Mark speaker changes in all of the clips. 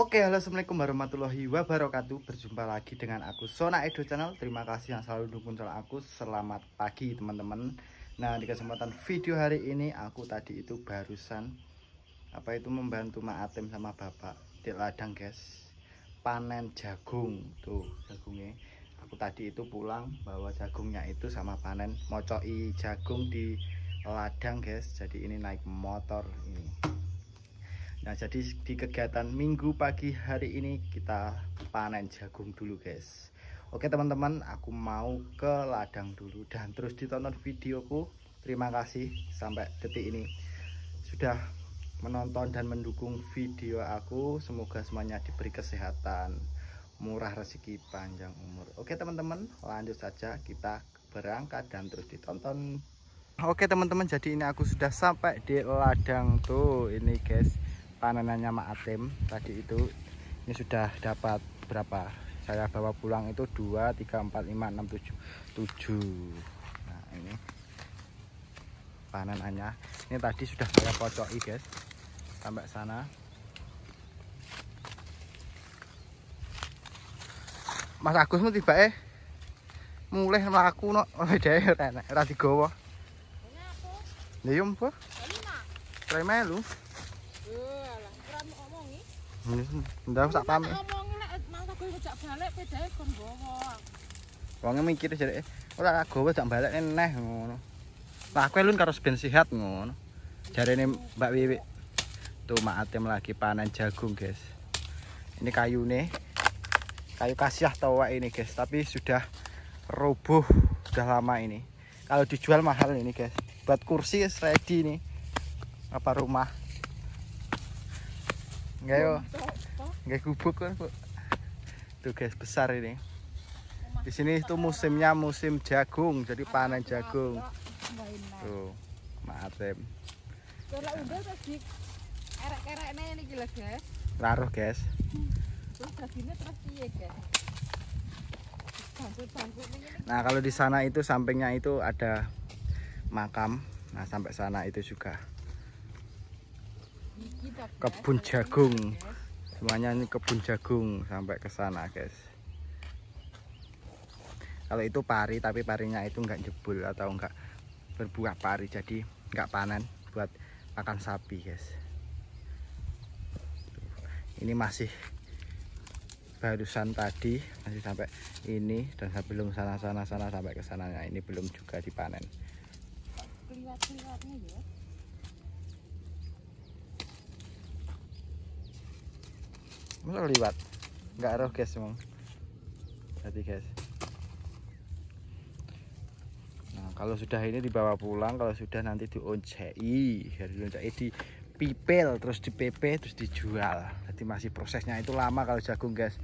Speaker 1: Oke, halo assalamualaikum warahmatullahi wabarakatuh. Berjumpa lagi dengan aku Sona Edo Channel. Terima kasih yang selalu dukung channel aku. Selamat pagi teman-teman. Nah di kesempatan video hari ini aku tadi itu barusan apa itu membantu Maatem sama bapak di ladang guys panen jagung tuh jagungnya aku tadi itu pulang bawa jagungnya itu sama panen mocoi jagung di ladang guys jadi ini naik motor ini Nah jadi di kegiatan minggu pagi hari ini kita panen jagung dulu guys Oke teman-teman aku mau ke ladang dulu dan terus ditonton videoku Terima kasih sampai detik ini sudah menonton dan mendukung video aku Semoga semuanya diberi kesehatan murah rezeki panjang umur Oke teman-teman lanjut saja kita berangkat dan terus ditonton Oke teman-teman jadi ini aku sudah sampai di ladang tuh ini guys panenannya Mak Atim tadi itu ini sudah dapat berapa saya bawa pulang itu 2 3 4 5 6 7 7 nah ini panenannya ini tadi sudah saya kocoki guys sampai sana Mas Agus mau tiba eh mulai melaku no oleh deh rati gowo. Lha yo mpo? Lima. Remelu. Ndak sak pamit. Wonge mikir jare ora gawe jak balik neh ngono. Lah aku elun karo ben sehat ngono. Jarene Mbak Wiwi. Tuh Mak Atim lagi panen jagung, guys. Ini kayune. Kayu kasih tawa ini, guys, tapi sudah roboh sudah lama ini. Kalau dijual mahal ini, guys. Buat kursi ready nih. Apa rumah Enggak yo. Enggak gubuk kan, Bu. Tugas besar ini. Di sini itu musimnya musim jagung, jadi panen jagung. Tuh, mantep. Kalau udah tadi erek-erekne ini lho, Guys. Laruh, Guys. Terus dagingnya terus piye, Guys? Nah kalau di sana itu sampingnya itu ada makam. Nah sampai sana itu juga kebun jagung semuanya ini kebun jagung sampai ke sana guys kalau itu pari tapi parinya itu enggak jebul atau enggak berbuah pari jadi enggak panen buat makan sapi guys ini masih barusan tadi masih sampai ini dan belum sana sana sana sampai ke sananya ini belum juga dipanen. ya. Mau lewat Enggak roh guys, Mong. Jadi guys. Nah, kalau sudah ini dibawa pulang, kalau sudah nanti dioncei, Jadi dioncei di pipel terus di PP terus dijual jadi masih prosesnya itu lama kalau jagung guys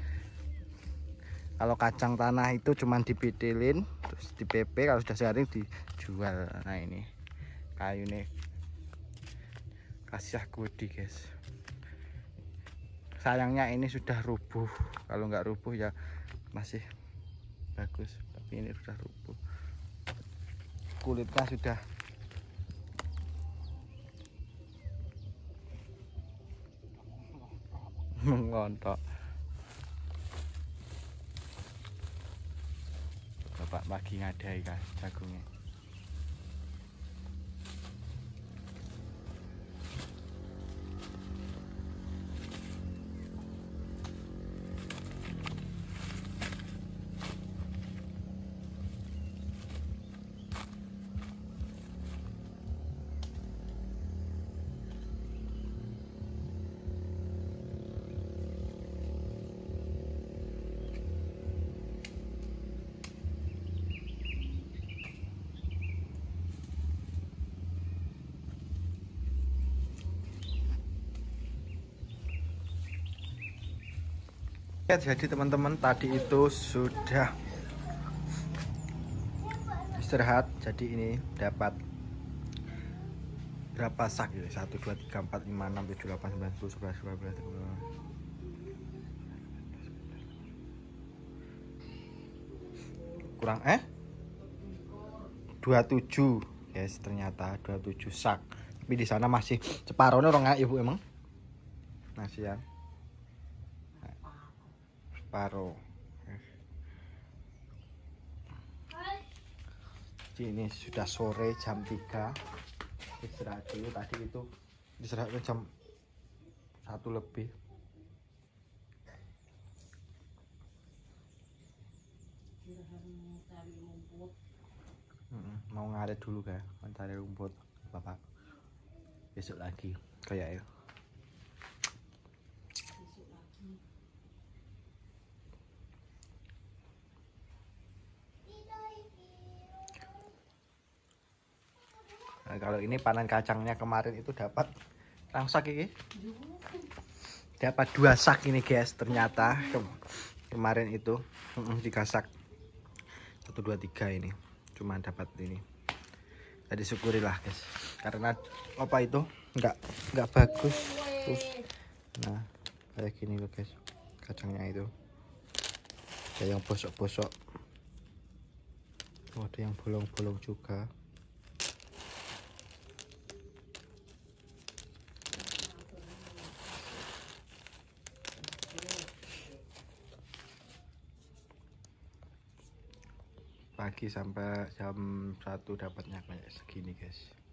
Speaker 1: kalau kacang tanah itu cuman dibedelin terus di PP kalau sudah sering dijual nah ini kayu nih kasih aku di guys sayangnya ini sudah rubuh kalau nggak rubuh ya masih bagus tapi ini sudah rubuh kulitnya sudah mengontok bapak pagi ngadai guys jagungnya ya jadi teman-teman tadi itu sudah istirahat jadi ini dapat berapa sak ya 1 2 3 4 5 6 7 8 9 10 11 12 13 14 kurang eh 27 guys ternyata 27 sak tapi di sana masih separohnya orang eh, ibu emang masih ya separuh jadi ini sudah sore jam 3 istirahat dulu tadi itu istirahat jam satu lebih mau ngarit dulu kan mencari rumput bapak besok lagi kayak ya Nah, kalau ini panen kacangnya kemarin itu dapat langsak ini. Dapat dua sak ini guys ternyata kemarin itu tiga sak. Satu dua tiga ini cuma dapat ini. Jadi syukurilah guys karena apa itu nggak nggak bagus. Terus, nah kayak gini loh guys kacangnya itu. Ada yang bosok-bosok. Oh, ada yang bolong-bolong juga. pagi sampai jam 1 dapatnya kayak segini guys